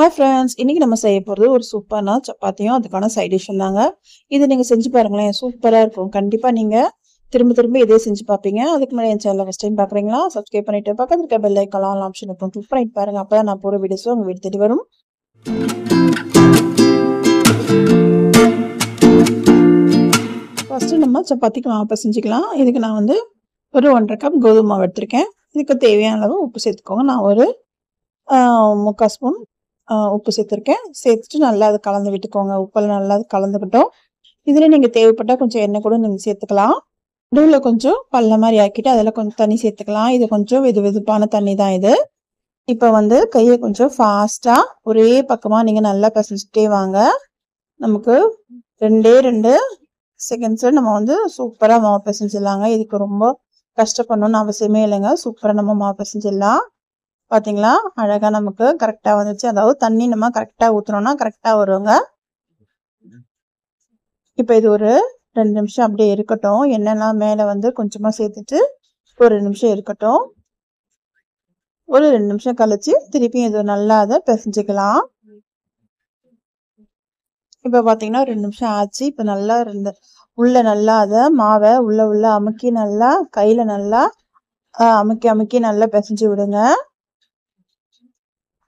hi friends இன்றைக்கி நம்ம செய்ய போகிறது ஒரு சூப்பரான சப்பாத்தியும் அதுக்கான சைட் தாங்க இது நீங்கள் செஞ்சு பாருங்களேன் சூப்பராக இருக்கும் கண்டிப்பாக நீங்கள் திரும்ப திரும்ப இதே செஞ்சு பார்ப்பீங்க அதுக்கு முன்னாடி என் சேனலில் ஃபஸ்ட் டைம் பார்க்குறீங்களா சப்ஸ்கிரைப் பண்ணிட்டு பக்கத்தில் இருக்க பெல் ஐக்கலாம் ஆப்ஷன் இருக்கும் கிளிக் பண்ணிட்டு பாருங்கள் அப்போ தான் நான் போகிற வீடியோஸும் உங்கள் வீடு தேடி வரும் ஃபஸ்ட்டு நம்ம சப்பாத்திக்கு அப்போ செஞ்சுக்கலாம் இதுக்கு நான் வந்து ஒரு ஒன்றரை கப் கோதுமை எடுத்திருக்கேன் இதுக்கு தேவையான அளவு உப்பு சேர்த்துக்கோங்க நான் ஒரு முக்கால் ஸ்பூன் உப்பு சேர்த்துருக்கேன் சேர்த்துட்டு நல்லா அதை கலந்து விட்டுக்கோங்க உப்பெல்லாம் நல்லா கலந்துக்கிட்டோம் இதில் நீங்கள் தேவைப்பட்டால் கொஞ்சம் எண்ணெய் கூட நீங்கள் சேர்த்துக்கலாம் நடுவில் கொஞ்சம் பல்ல மாதிரி ஆக்கிட்டு அதில் கொஞ்சம் தண்ணி சேர்த்துக்கலாம் இது கொஞ்சம் வெது வெதுப்பான தண்ணி தான் இது இப்போ வந்து கையை கொஞ்சம் ஃபாஸ்ட்டாக ஒரே பக்கமாக நீங்கள் நல்லா பசிச்சுட்டே வாங்க நமக்கு ரெண்டே ரெண்டு செகண்ட்ஸில் நம்ம வந்து சூப்பராக மாவு பிசைஞ்சிடலாங்க இதுக்கு ரொம்ப கஷ்டப்படணும்னு அவசியமே இல்லைங்க சூப்பராக நம்ம மாவு பிசைஞ்சிடலாம் பார்த்தீங்களா அழகாக நமக்கு கரெக்டாக வந்துச்சு அதாவது தண்ணி நம்ம கரெக்டாக ஊற்றுனோம்னா கரெக்டாக வருவாங்க இப்போ இது ஒரு ரெண்டு நிமிஷம் அப்படியே இருக்கட்டும் என்னெல்லாம் மேலே வந்து கொஞ்சமாக சேர்த்துட்டு ஒரு நிமிஷம் இருக்கட்டும் ஒரு ரெண்டு நிமிஷம் கழிச்சு திருப்பியும் இது நல்லா அதை பிசைஞ்சுக்கலாம் இப்போ பார்த்தீங்கன்னா ரெண்டு நிமிஷம் ஆச்சு இப்போ நல்லா இருந்த உள்ளே நல்லா அதை மாவை உள்ளே உள்ளே அமுக்கி நல்லா கையில் நல்லா அமுக்கி அமுக்கி நல்லா பிசைஞ்சு விடுங்க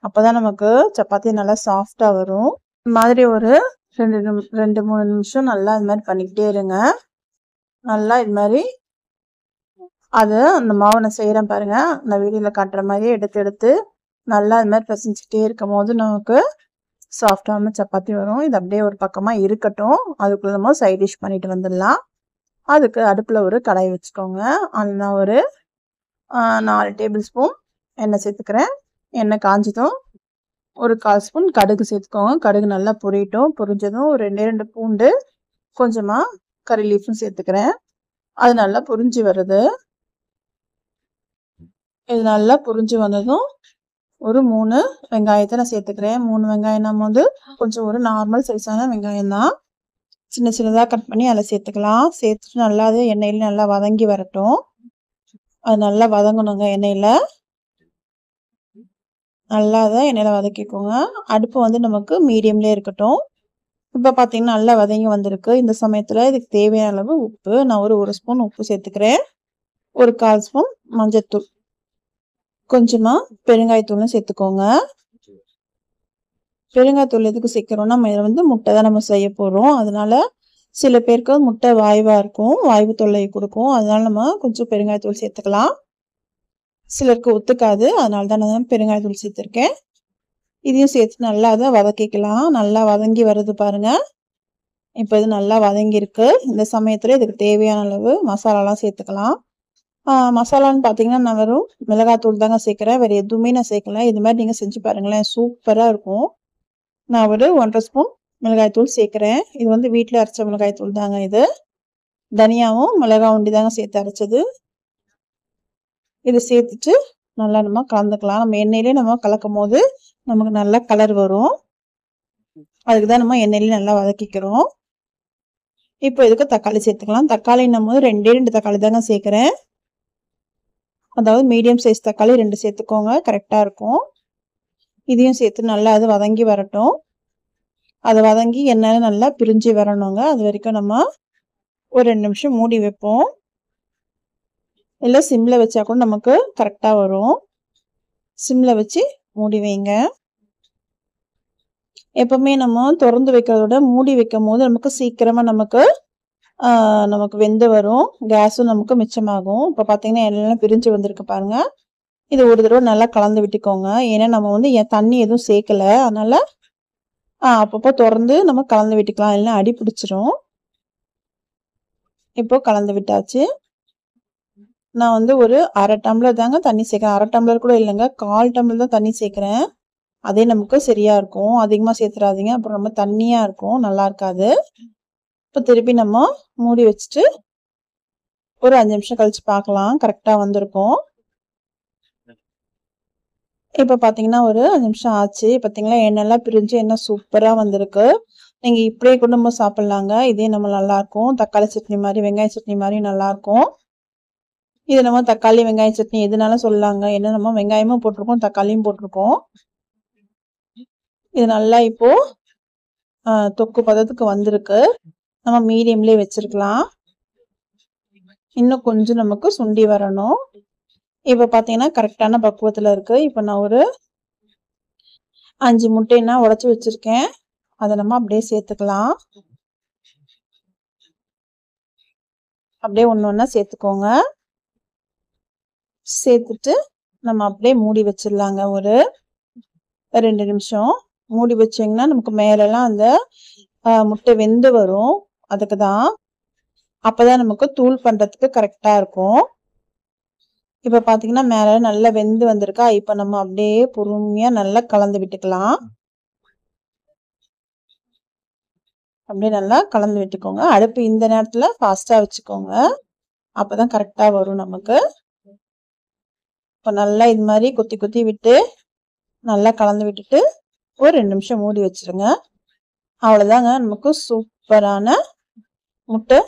அப்போதான் நமக்கு சப்பாத்தி நல்லா சாஃப்டாக வரும் இந்த மாதிரி ஒரு ரெண்டு ரெண்டு மூணு நிமிஷம் நல்லா இது மாதிரி பண்ணிக்கிட்டே இருங்க நல்லா இது மாதிரி அது அந்த மாவை நான் செய்கிறேன் பாருங்கள் அந்த வீடியோவில் காட்டுற மாதிரியே எடுத்து எடுத்து நல்லா இது மாதிரி பிசைஞ்சிக்கிட்டே இருக்கும் போது நமக்கு சாஃப்டான சப்பாத்தி வரும் இது அப்படியே ஒரு பக்கமாக இருக்கட்டும் அதுக்குள்ளமாக நம்ம சைட் டிஷ் பண்ணிட்டு வந்துடலாம் அதுக்கு அடுப்பில் ஒரு கடாய் வச்சுக்கோங்க அதில் ஒரு நாலு டேபிள் ஸ்பூன் எண்ணெய் சேர்த்துக்கிறேன் எண்ணெய் காஞ்சதும் ஒரு கால் ஸ்பூன் கடுகு சேர்த்துக்கோங்க கடுகு நல்லா பொரியட்டும் பொரிஞ்சதும் ஒரு ரெண்டே ரெண்டு பூண்டு கொஞ்சமாக கறி லீஃபும் சேர்த்துக்கிறேன் அது நல்லா பொரிஞ்சு வருது இது நல்லா பொரிஞ்சு வந்ததும் ஒரு மூணு வெங்காயத்தை நான் சேர்த்துக்கிறேன் மூணு வெங்காயம் நம்ம வந்து கொஞ்சம் ஒரு நார்மல் சைஸான வெங்காயம் தான் சின்ன சின்னதாக கட் பண்ணி அதில் சேர்த்துக்கலாம் சேர்த்துட்டு நல்லா அது எண்ணெயில் நல்லா வதங்கி வரட்டும் அது நல்லா வதங்கணுங்க எண்ணெயில் நல்லா அதை எண்ணெயில் வதக்கிக்கோங்க அடுப்பு வந்து நமக்கு மீடியம்லேயே இருக்கட்டும் இப்போ பார்த்தீங்கன்னா நல்லா வதங்கி வந்திருக்கு இந்த சமயத்தில் இதுக்கு தேவையான அளவு உப்பு நான் ஒரு ஒரு ஸ்பூன் உப்பு சேர்த்துக்கிறேன் ஒரு கால் ஸ்பூன் மஞ்சத்தூள் கொஞ்சமாக பெருங்காயத்தூளும் சேர்த்துக்கோங்க பெருங்காயத்தூள் எதுக்கு சேர்க்குறோம்னா நம்ம இதில் வந்து முட்டை தான் நம்ம செய்ய போகிறோம் அதனால சில பேருக்கு முட்டை வாய்வாக இருக்கும் வாய்வு தொல்லை கொடுக்கும் அதனால நம்ம கொஞ்சம் பெருங்காயத்தூள் சேர்த்துக்கலாம் சிலருக்கு ஒத்துக்காது அதனால தான் நான் பெருங்காயத்தூள் சேர்த்துருக்கேன் இதையும் சேர்த்து நல்லா அதை வதக்கிக்கலாம் நல்லா வதங்கி வருது பாருங்கள் இப்போ இது நல்லா வதங்கியிருக்கு இந்த சமயத்தில் இதுக்கு தேவையான அளவு மசாலாலாம் சேர்த்துக்கலாம் மசாலான்னு பார்த்தீங்கன்னா நான் வெறும் தூள் தாங்க சேர்க்குறேன் வேறு எதுவுமே நான் சேர்க்கல இது மாதிரி நீங்கள் செஞ்சு பாருங்களேன் சூப்பராக இருக்கும் நான் ஒரு ஒன்றரை ஸ்பூன் மிளகாய்த்தூள் சேர்க்குறேன் இது வந்து வீட்டில் அரைச்ச மிளகாய்த்தூள் தாங்க இது தனியாவும் மிளகா உண்டி தாங்க சேர்த்து அரைச்சது இதை சேர்த்துட்டு நல்லா நம்ம கலந்துக்கலாம் நம்ம எண்ணெயிலே நம்ம கலக்கும் போது நமக்கு நல்லா கலர் வரும் அதுக்கு தான் நம்ம எண்ணெயிலே நல்லா வதக்கிக்கிறோம் இப்போ இதுக்கு தக்காளி சேர்த்துக்கலாம் தக்காளின்னும் போது ரெண்டே ரெண்டு தக்காளி தாங்க சேர்க்குறேன் அதாவது மீடியம் சைஸ் தக்காளி ரெண்டு சேர்த்துக்கோங்க கரெக்டாக இருக்கும் இதையும் சேர்த்து நல்லா அது வதங்கி வரட்டும் அதை வதங்கி எண்ணெய் நல்லா பிரிஞ்சு வரணுங்க அது வரைக்கும் நம்ம ஒரு ரெண்டு நிமிஷம் மூடி வைப்போம் இல்லை சிம்மில் வச்சா கூட நமக்கு கரெக்டாக வரும் சிம்மில் வச்சு மூடி வைங்க எப்பவுமே நம்ம திறந்து வைக்கிறதோட மூடி வைக்கும் போது நமக்கு சீக்கிரமாக நமக்கு நமக்கு வெந்து வரும் கேஸும் நமக்கு மிச்சமாகும் இப்போ பார்த்தீங்கன்னா எல்லாம் பிரிஞ்சு வந்திருக்கு பாருங்க இது ஒரு தடவை நல்லா கலந்து விட்டுக்கோங்க ஏன்னா நம்ம வந்து என் தண்ணி எதுவும் சேர்க்கலை அதனால் அப்பப்போ திறந்து நம்ம கலந்து விட்டுக்கலாம் இல்லைன்னா அடி பிடிச்சிரும் இப்போ கலந்து விட்டாச்சு நான் வந்து ஒரு அரை டம்ளர் தாங்க தண்ணி சேர்க்குறேன் அரை டம்ளர் கூட இல்லைங்க கால் டம்ளர் தான் தண்ணி சேர்க்குறேன் அதே நமக்கு சரியாக இருக்கும் அதிகமாக சேர்த்துடாதீங்க அப்புறம் ரொம்ப தண்ணியாக இருக்கும் நல்லா இருக்காது இப்போ திருப்பி நம்ம மூடி வச்சுட்டு ஒரு அஞ்சு நிமிஷம் கழிச்சு பார்க்கலாம் கரெக்டாக வந்திருக்கும் இப்போ பார்த்தீங்கன்னா ஒரு அஞ்சு நிமிஷம் ஆச்சு பார்த்தீங்களா எண்ணெய்லாம் பிரிஞ்சு எண்ணெய் சூப்பராக வந்திருக்கு நீங்கள் இப்படியே கூட நம்ம சாப்பிட்லாங்க இதே நம்ம நல்லாயிருக்கும் தக்காளி சட்னி மாதிரி வெங்காய சட்னி மாதிரி நல்லாயிருக்கும் இது நம்ம தக்காளி வெங்காய சட்னி எதுனாலும் சொல்லாங்க என்ன நம்ம வெங்காயமும் போட்டிருக்கோம் தக்காளியும் போட்டிருக்கோம் இது நல்லா இப்போ தொக்கு பதத்துக்கு வந்திருக்கு நம்ம மீடியம்லேயே வச்சிருக்கலாம் இன்னும் கொஞ்சம் நமக்கு சுண்டி வரணும் இப்போ பார்த்தீங்கன்னா கரெக்டான பக்குவத்தில் இருக்குது இப்போ நான் ஒரு அஞ்சு முட்டைன்னா உடச்சி வச்சிருக்கேன் அதை நம்ம அப்படியே சேர்த்துக்கலாம் அப்படியே ஒன்று ஒன்றா சேர்த்துக்கோங்க சேர்த்துட்டு நம்ம அப்படியே மூடி வச்சிடலாங்க ஒரு ரெண்டு நிமிஷம் மூடி வச்சிங்கன்னா நமக்கு மேலெல்லாம் அந்த முட்டை வெந்து வரும் அதுக்கு தான் அப்போதான் நமக்கு தூள் பண்ணுறதுக்கு கரெக்டாக இருக்கும் இப்போ பார்த்தீங்கன்னா மேலே நல்லா வெந்து வந்திருக்கா இப்போ நம்ம அப்படியே பொறுமையாக நல்லா கலந்து விட்டுக்கலாம் அப்படியே நல்லா கலந்து விட்டுக்கோங்க அடுப்பு இந்த நேரத்தில் ஃபாஸ்ட்டாக வச்சுக்கோங்க அப்போ தான் கரெக்டாக வரும் நமக்கு இப்போ நல்லா இது மாதிரி குத்தி குத்தி விட்டு நல்லா கலந்து விட்டுட்டு ஒரு ரெண்டு நிமிஷம் மூடி வச்சுருங்க அவ்வளோதாங்க நமக்கு சூப்பரான முட்டை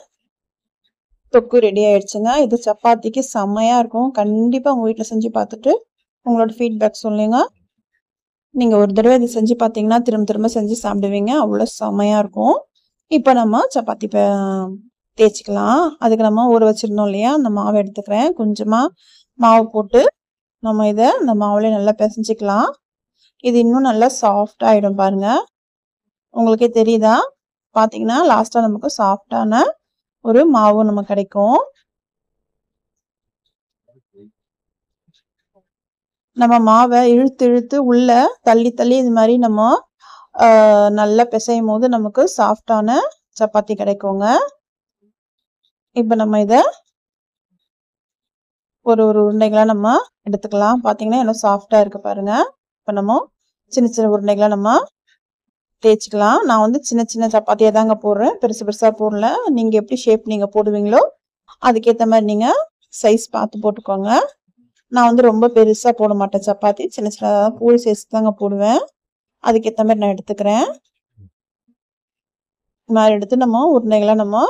தொக்கு ரெடி ஆயிடுச்சுங்க இது சப்பாத்திக்கு செம்மையாக இருக்கும் கண்டிப்பாக உங்கள் வீட்டில் செஞ்சு பார்த்துட்டு உங்களோட ஃபீட்பேக் சொல்லுங்க நீங்கள் ஒரு தடவை இதை செஞ்சு பார்த்தீங்கன்னா திரும்ப திரும்ப செஞ்சு சாப்பிடுவீங்க அவ்வளோ செம்மையாக இருக்கும் இப்போ நம்ம சப்பாத்தி தேய்ச்சிக்கலாம் அதுக்கு நம்ம ஊற வச்சுருந்தோம் இல்லையா அந்த மாவு எடுத்துக்கிறேன் கொஞ்சமாக மாவு போட்டு நம்ம இதை இந்த மாவுலே நல்லா பிசைஞ்சிக்கலாம் இது இன்னும் நல்லா சாஃப்டாகிடும் ஆகிடும் பாருங்க உங்களுக்கே தெரியுதா பார்த்தீங்கன்னா லாஸ்ட்டாக நமக்கு சாஃப்டான ஒரு மாவு நம்ம கிடைக்கும் நம்ம மாவை இழுத்து இழுத்து உள்ள தள்ளி தள்ளி இது மாதிரி நம்ம நல்லா பிசையும் போது நமக்கு சாஃப்டான சப்பாத்தி கிடைக்குங்க இப்போ நம்ம இதை ஒரு ஒரு உருண்டைகளாக நம்ம எடுத்துக்கலாம் பார்த்தீங்கன்னா இன்னும் சாஃப்டாக இருக்குது பாருங்கள் இப்போ நம்ம சின்ன சின்ன உருண்டைகளாக நம்ம தேய்ச்சிக்கலாம் நான் வந்து சின்ன சின்ன சப்பாத்தியாக தாங்க போடுறேன் பெருசு பெருசாக போடல நீங்கள் எப்படி ஷேப் நீங்கள் போடுவீங்களோ அதுக்கேற்ற மாதிரி நீங்கள் சைஸ் பார்த்து போட்டுக்கோங்க நான் வந்து ரொம்ப பெருசாக போட மாட்டேன் சப்பாத்தி சின்ன சின்னதாக பூரி சைஸ் தாங்க போடுவேன் அதுக்கேற்ற மாதிரி நான் எடுத்துக்கிறேன் மாதிரி எடுத்து நம்ம உருண்டைகளாக நம்ம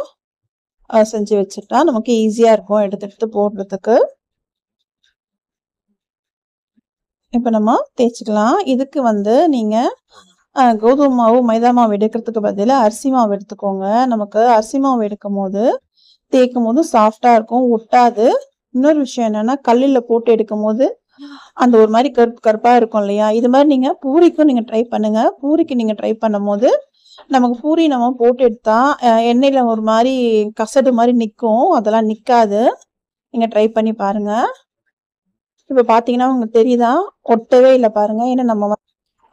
செஞ்சு வச்சுட்டா நமக்கு ஈஸியாக இருக்கும் எடுத்து எடுத்து போடுறதுக்கு இப்போ நம்ம தேய்ச்சிக்கலாம் இதுக்கு வந்து நீங்கள் கோதுமை மாவு மைதா மாவு எடுக்கிறதுக்கு பதில் அரிசி மாவு எடுத்துக்கோங்க நமக்கு அரிசி மாவு எடுக்கும் போது தேய்க்கும் போது சாஃப்டாக இருக்கும் ஒட்டாது இன்னொரு விஷயம் என்னென்னா கல்லில் போட்டு எடுக்கும் போது அந்த ஒரு மாதிரி கருப்பு கருப்பாக இருக்கும் இல்லையா இது மாதிரி நீங்கள் பூரிக்கும் நீங்கள் ட்ரை பண்ணுங்கள் பூரிக்கு நீங்கள் ட்ரை பண்ணும் போது நமக்கு பூரி நம்ம போட்டு எடுத்தால் எண்ணெயில் ஒரு மாதிரி கசடு மாதிரி நிற்கும் அதெல்லாம் நிற்காது நீங்கள் ட்ரை பண்ணி பாருங்கள் இப்போ பார்த்தீங்கன்னா உங்களுக்கு தெரியுதா ஒட்டவே இல்லை பாருங்க ஏன்னா நம்ம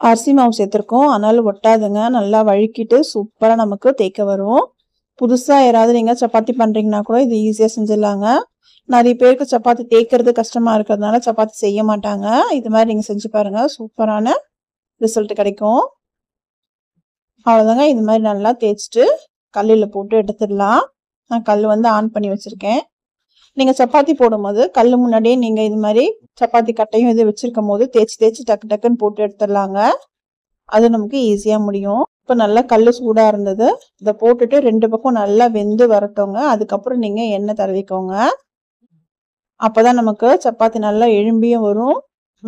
அரிசி மாவு சேர்த்துருக்கோம் அதனால ஒட்டாதுங்க நல்லா வழுக்கிட்டு சூப்பராக நமக்கு தேய்க்க வரும் புதுசாக யாராவது நீங்கள் சப்பாத்தி பண்ணுறீங்கன்னா கூட இது ஈஸியாக செஞ்சிடலாங்க நிறைய பேருக்கு சப்பாத்தி தேய்க்கிறது கஷ்டமாக இருக்கிறதுனால சப்பாத்தி செய்ய மாட்டாங்க இது மாதிரி நீங்கள் செஞ்சு பாருங்கள் சூப்பரான ரிசல்ட் கிடைக்கும் அவ்வளோதாங்க இது மாதிரி நல்லா தேய்ச்சிட்டு கல்லில் போட்டு எடுத்துடலாம் நான் கல் வந்து ஆன் பண்ணி வச்சுருக்கேன் நீங்கள் சப்பாத்தி போடும்போது கல் முன்னாடியே நீங்கள் இது மாதிரி சப்பாத்தி கட்டையும் இது வச்சுருக்கும் போது தேய்ச்சி தேய்ச்சி டக்கு டக்குன்னு போட்டு எடுத்துடலாங்க அது நமக்கு ஈஸியாக முடியும் இப்போ நல்லா கல் சூடாக இருந்தது இதை போட்டுட்டு ரெண்டு பக்கம் நல்லா வெந்து வரட்டோங்க அதுக்கப்புறம் நீங்கள் எண்ணெய் தடவிக்கோங்க அப்போ தான் நமக்கு சப்பாத்தி நல்லா எழும்பியும் வரும்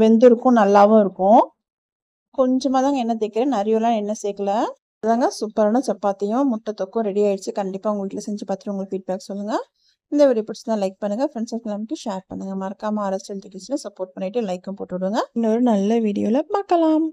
வெந்து இருக்கும் நல்லாவும் இருக்கும் கொஞ்சமாக தாங்க எண்ணெய் தேய்க்கிறேன் நிறையலாம் எண்ணெய் சேர்க்கல அதாங்க சூப்பரான சப்பாத்தியும் முட்டை தொக்கும் ரெடி ஆயிடுச்சு கண்டிப்பாக உங்கள் வீட்டில் செஞ்சு பார்த்துட்டு உங்களுக்கு ஃபீட்பேக் சொல்லுங்கள் இந்த வீடியோ பிடிச்சதா லைக் பண்ணுங்கள் ஃப்ரெண்ட்ஸ் அண்ட் ஃபேமிலிக்கு ஷேர் பண்ணுங்க மறக்காம ஆர்எஸ் ஹெல்த் சப்போர்ட் பண்ணிட்டு லைக்கும் போட்டு இன்னொரு நல்ல வீடியோவில் பார்க்கலாம்